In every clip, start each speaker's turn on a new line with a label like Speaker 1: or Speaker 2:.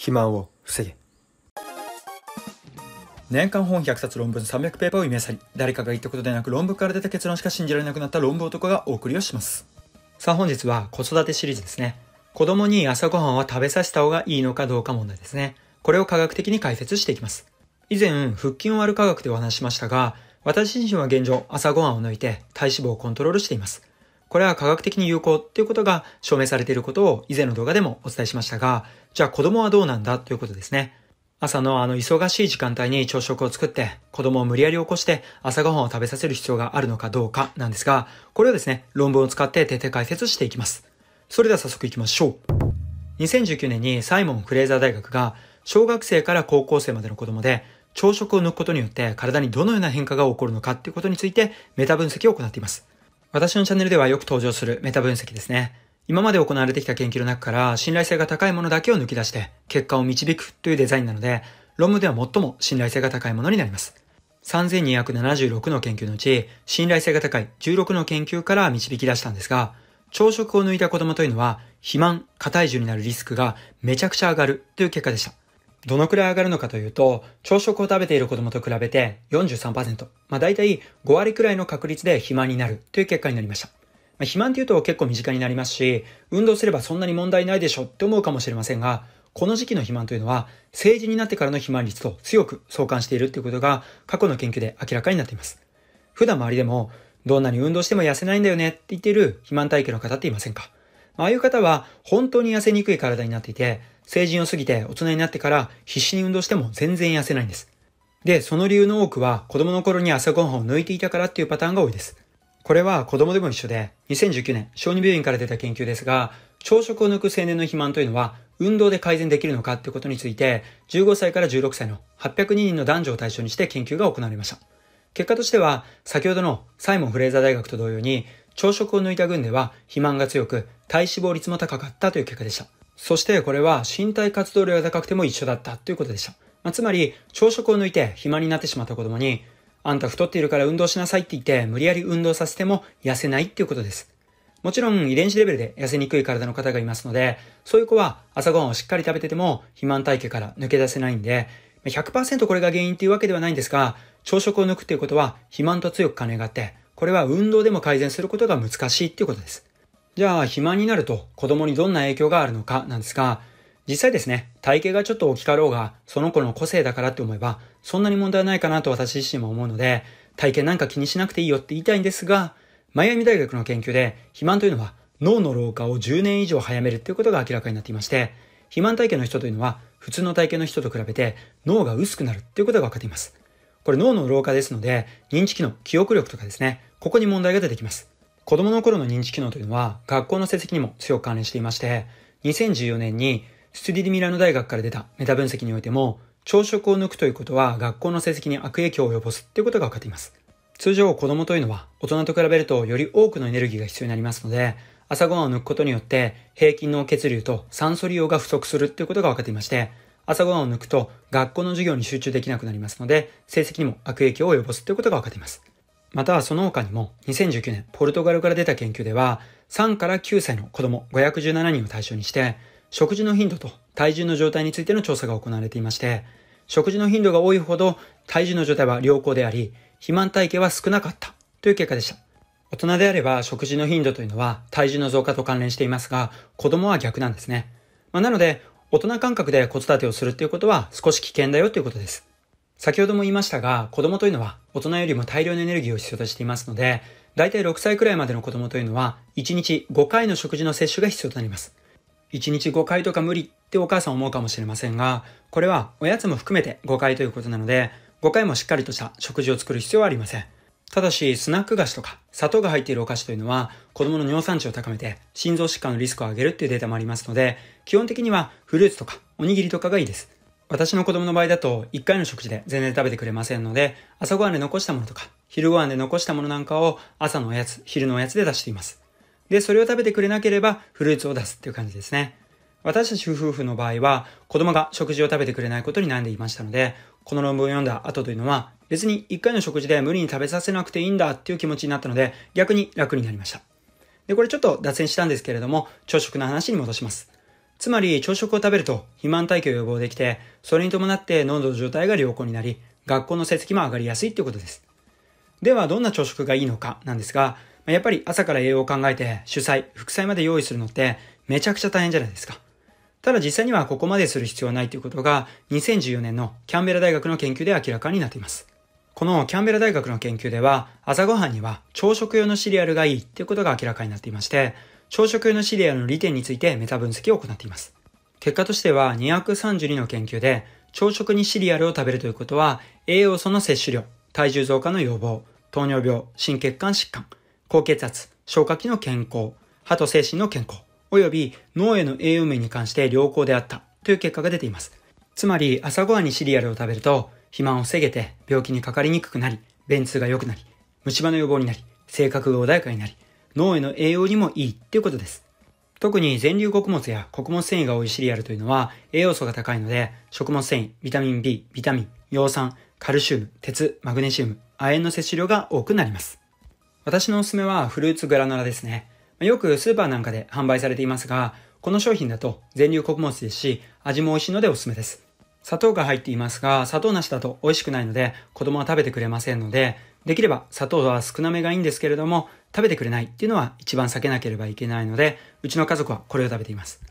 Speaker 1: 肥満を防げ年間本100冊論文300ペーパーを読みさり誰かが言ったことでなく論文から出た結論しか信じられなくなった論文男がお送りをしますさあ本日は子育てシリーズですね子供に朝ごはんは食べさせた方がいいのかどうか問題ですねこれを科学的に解説していきます以前腹筋を割る科学でお話しましたが私自身は現状朝ごはんを抜いて体脂肪をコントロールしていますこれは科学的に有効っていうことが証明されていることを以前の動画でもお伝えしましたが、じゃあ子供はどうなんだということですね。朝のあの忙しい時間帯に朝食を作って子供を無理やり起こして朝ごはんを食べさせる必要があるのかどうかなんですが、これをですね、論文を使って徹底解説していきます。それでは早速いきましょう。2019年にサイモン・フレーザー大学が小学生から高校生までの子供で朝食を抜くことによって体にどのような変化が起こるのかっていうことについてメタ分析を行っています。私のチャンネルではよく登場するメタ分析ですね。今まで行われてきた研究の中から信頼性が高いものだけを抜き出して結果を導くというデザインなので、論文では最も信頼性が高いものになります。3276の研究のうち、信頼性が高い16の研究から導き出したんですが、朝食を抜いた子供というのは、肥満、過体重になるリスクがめちゃくちゃ上がるという結果でした。どのくらい上がるのかというと、朝食を食べている子供と比べて43%、まあ大体5割くらいの確率で肥満になるという結果になりました。まあ、肥満っていうと結構身近になりますし、運動すればそんなに問題ないでしょって思うかもしれませんが、この時期の肥満というのは、成人になってからの肥満率と強く相関しているということが過去の研究で明らかになっています。普段周りでも、どんなに運動しても痩せないんだよねって言っている肥満体型の方っていませんかああいう方は本当に痩せにくい体になっていて、成人を過ぎて大人になってから必死に運動しても全然痩せないんです。で、その理由の多くは子供の頃に朝ごはんを抜いていたからっていうパターンが多いです。これは子供でも一緒で、2019年、小児病院から出た研究ですが、朝食を抜く青年の肥満というのは、運動で改善できるのかってことについて、15歳から16歳の802人の男女を対象にして研究が行われました。結果としては、先ほどのサイモン・フレーザー大学と同様に、朝食を抜いた群では肥満が強く、体脂肪率も高かったという結果でした。そしてこれは身体活動量が高くても一緒だったということでした。まあ、つまり、朝食を抜いて暇になってしまった子供に、あんた太っているから運動しなさいって言って、無理やり運動させても痩せないっていうことです。もちろん遺伝子レベルで痩せにくい体の方がいますので、そういう子は朝ごはんをしっかり食べてても肥満体型から抜け出せないんで、100%これが原因っていうわけではないんですが、朝食を抜くっていうことは肥満と強く関連があって、これは運動でも改善することが難しいっていうことです。じゃあ、肥満になると子供にどんな影響があるのかなんですが、実際ですね、体型がちょっと大きかろうが、その子の個性だからって思えば、そんなに問題ないかなと私自身も思うので、体型なんか気にしなくていいよって言いたいんですが、マイアミ大学の研究で、肥満というのは脳の老化を10年以上早めるということが明らかになっていまして、肥満体型の人というのは、普通の体型の人と比べて脳が薄くなるということが分かっています。これ脳の老化ですので、認知機能、記憶力とかですね、ここに問題が出てきます。子供の頃の認知機能というのは学校の成績にも強く関連していまして、2014年にスティ・ディミラノ大学から出たメタ分析においても、朝食を抜くということは学校の成績に悪影響を及ぼすということが分かっています。通常子供というのは大人と比べるとより多くのエネルギーが必要になりますので、朝ごはんを抜くことによって平均の血流と酸素利用が不足するということが分かっていまして、朝ごはんを抜くと学校の授業に集中できなくなりますので、成績にも悪影響を及ぼすということが分かっています。またはその他にも2019年ポルトガルから出た研究では3から9歳の子供517人を対象にして食事の頻度と体重の状態についての調査が行われていまして食事の頻度が多いほど体重の状態は良好であり肥満体系は少なかったという結果でした大人であれば食事の頻度というのは体重の増加と関連していますが子供は逆なんですね、まあ、なので大人感覚で子育てをするということは少し危険だよということです先ほども言いましたが、子供というのは大人よりも大量のエネルギーを必要としていますので、大体6歳くらいまでの子供というのは、1日5回の食事の摂取が必要となります。1日5回とか無理ってお母さん思うかもしれませんが、これはおやつも含めて5回ということなので、5回もしっかりとした食事を作る必要はありません。ただし、スナック菓子とか砂糖が入っているお菓子というのは、子供の尿酸値を高めて心臓疾患のリスクを上げるっていうデータもありますので、基本的にはフルーツとかおにぎりとかがいいです。私の子供の場合だと、1回の食事で全然食べてくれませんので、朝ごはんで残したものとか、昼ごはんで残したものなんかを朝のおやつ、昼のおやつで出しています。で、それを食べてくれなければ、フルーツを出すっていう感じですね。私たち夫婦の場合は、子供が食事を食べてくれないことに悩んでいましたので、この論文を読んだ後というのは、別に1回の食事で無理に食べさせなくていいんだっていう気持ちになったので、逆に楽になりました。で、これちょっと脱線したんですけれども、朝食の話に戻します。つまり朝食を食べると肥満体系を予防できて、それに伴って濃度の状態が良好になり、学校の成績も上がりやすいっていうことです。では、どんな朝食がいいのかなんですが、やっぱり朝から栄養を考えて主菜、副菜まで用意するのってめちゃくちゃ大変じゃないですか。ただ実際にはここまでする必要はないということが2014年のキャンベラ大学の研究で明らかになっています。このキャンベラ大学の研究では朝ごはんには朝食用のシリアルがいいっていうことが明らかになっていまして、朝食用のシリアルの利点についてメタ分析を行っています。結果としては232の研究で、朝食にシリアルを食べるということは、栄養素の摂取量、体重増加の予防、糖尿病、心血管疾患、高血圧、消化器の健康、歯と精神の健康、及び脳への栄養面に関して良好であったという結果が出ています。つまり、朝ごはんにシリアルを食べると、肥満を防げて病気にかかりにくくなり、便通が良くなり、虫歯の予防になり、性格が穏やかになり、脳への栄養にもいいっていうことです。特に全粒穀物や穀物繊維が多いシリアルというのは栄養素が高いので、食物繊維、ビタミン B、ビタミン、葉酸、カルシウム、鉄、マグネシウム、亜鉛の摂取量が多くなります。私のおすすめはフルーツグラノラですね。よくスーパーなんかで販売されていますが、この商品だと全粒穀物ですし、味も美味しいのでおすすめです。砂糖が入っていますが、砂糖なしだと美味しくないので、子供は食べてくれませんので、できれば砂糖は少なめがいいんですけれども、食べてくれないっていうのは一番避けなければいけないので、うちの家族はこれを食べています。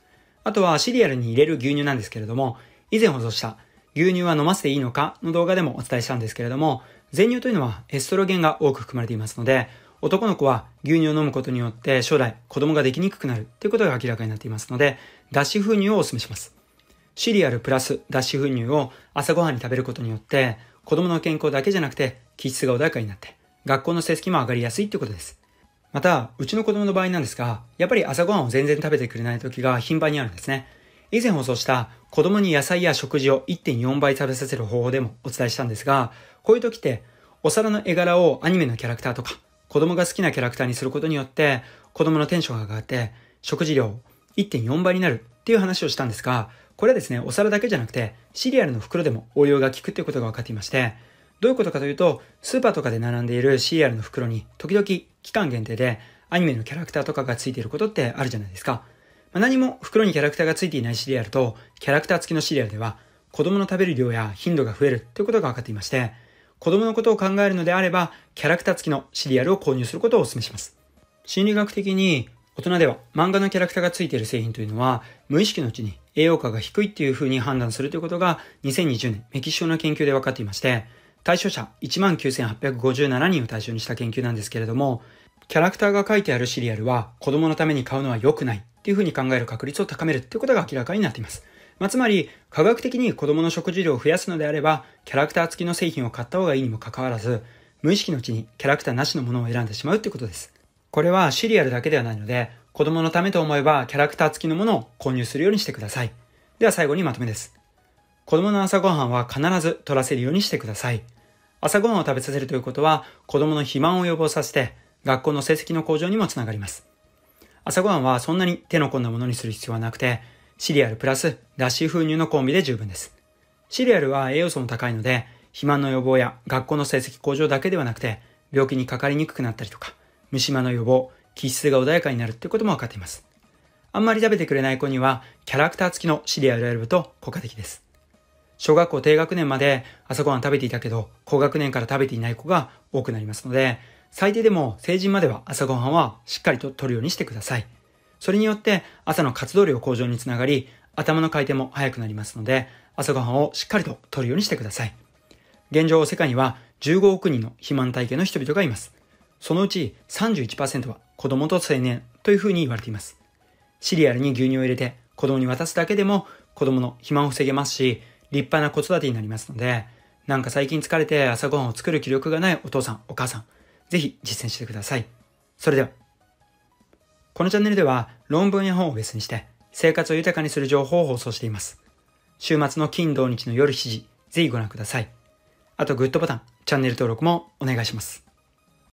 Speaker 1: あとはシリアルに入れる牛乳なんですけれども、以前保存した牛乳は飲ませていいのかの動画でもお伝えしたんですけれども、全乳というのはエストロゲンが多く含まれていますので、男の子は牛乳を飲むことによって将来子供ができにくくなるということが明らかになっていますので、脱脂粉乳をお勧めします。シリアルプラス脱脂粉乳を朝ごはんに食べることによって子供の健康だけじゃなくて気質が穏やかになって学校の成績も上がりやすいってことです。また、うちの子供の場合なんですが、やっぱり朝ごはんを全然食べてくれない時が頻繁にあるんですね。以前放送した子供に野菜や食事を1.4倍食べさせる方法でもお伝えしたんですが、こういう時ってお皿の絵柄をアニメのキャラクターとか子供が好きなキャラクターにすることによって子供のテンションが上がって食事量1.4倍になるっていう話をしたんですが、これはですね、お皿だけじゃなくて、シリアルの袋でも応用が効くということが分かっていまして、どういうことかというと、スーパーとかで並んでいるシリアルの袋に、時々期間限定でアニメのキャラクターとかが付いていることってあるじゃないですか。まあ、何も袋にキャラクターが付いていないシリアルと、キャラクター付きのシリアルでは、子供の食べる量や頻度が増えるということが分かっていまして、子供のことを考えるのであれば、キャラクター付きのシリアルを購入することをお勧めします。心理学的に、大人では漫画のキャラクターが付いている製品というのは、無意識のうちに栄養価が低いっていうふうに判断するということが2020年メキシコの研究で分かっていまして、対象者19,857人を対象にした研究なんですけれども、キャラクターが書いてあるシリアルは子供のために買うのは良くないっていうふうに考える確率を高めるっていうことが明らかになっています。まあ、つまり、科学的に子供の食事量を増やすのであれば、キャラクター付きの製品を買った方がいいにもかかわらず、無意識のうちにキャラクターなしのものを選んでしまうってことです。これはシリアルだけではないので、子供のためと思えばキャラクター付きのものを購入するようにしてください。では最後にまとめです。子供の朝ごはんは必ず取らせるようにしてください。朝ごはんを食べさせるということは子供の肥満を予防させて学校の成績の向上にもつながります。朝ごはんはそんなに手の込んだものにする必要はなくて、シリアルプラス脱脂粉乳のコンビで十分です。シリアルは栄養素も高いので、肥満の予防や学校の成績向上だけではなくて、病気にかかりにくくなったりとか、虫歯の予防、気質が穏やかになるってことも分かっています。あんまり食べてくれない子には、キャラクター付きのシリアルを選ぶと効果的です。小学校低学年まで朝ごはん食べていたけど、高学年から食べていない子が多くなりますので、最低でも成人までは朝ごはんはしっかりと取るようにしてください。それによって朝の活動量向上につながり、頭の回転も速くなりますので、朝ごはんをしっかりと取るようにしてください。現状、世界には15億人の肥満体型の人々がいます。そのうち31%は子供と青年というふうに言われています。シリアルに牛乳を入れて子供に渡すだけでも子供の肥満を防げますし、立派な子育てになりますので、なんか最近疲れて朝ごはんを作る気力がないお父さん、お母さん、ぜひ実践してください。それでは。このチャンネルでは論文や本をベースにして生活を豊かにする情報を放送しています。週末の金土日の夜7時、ぜひご覧ください。あとグッドボタン、チャンネル登録もお願いします。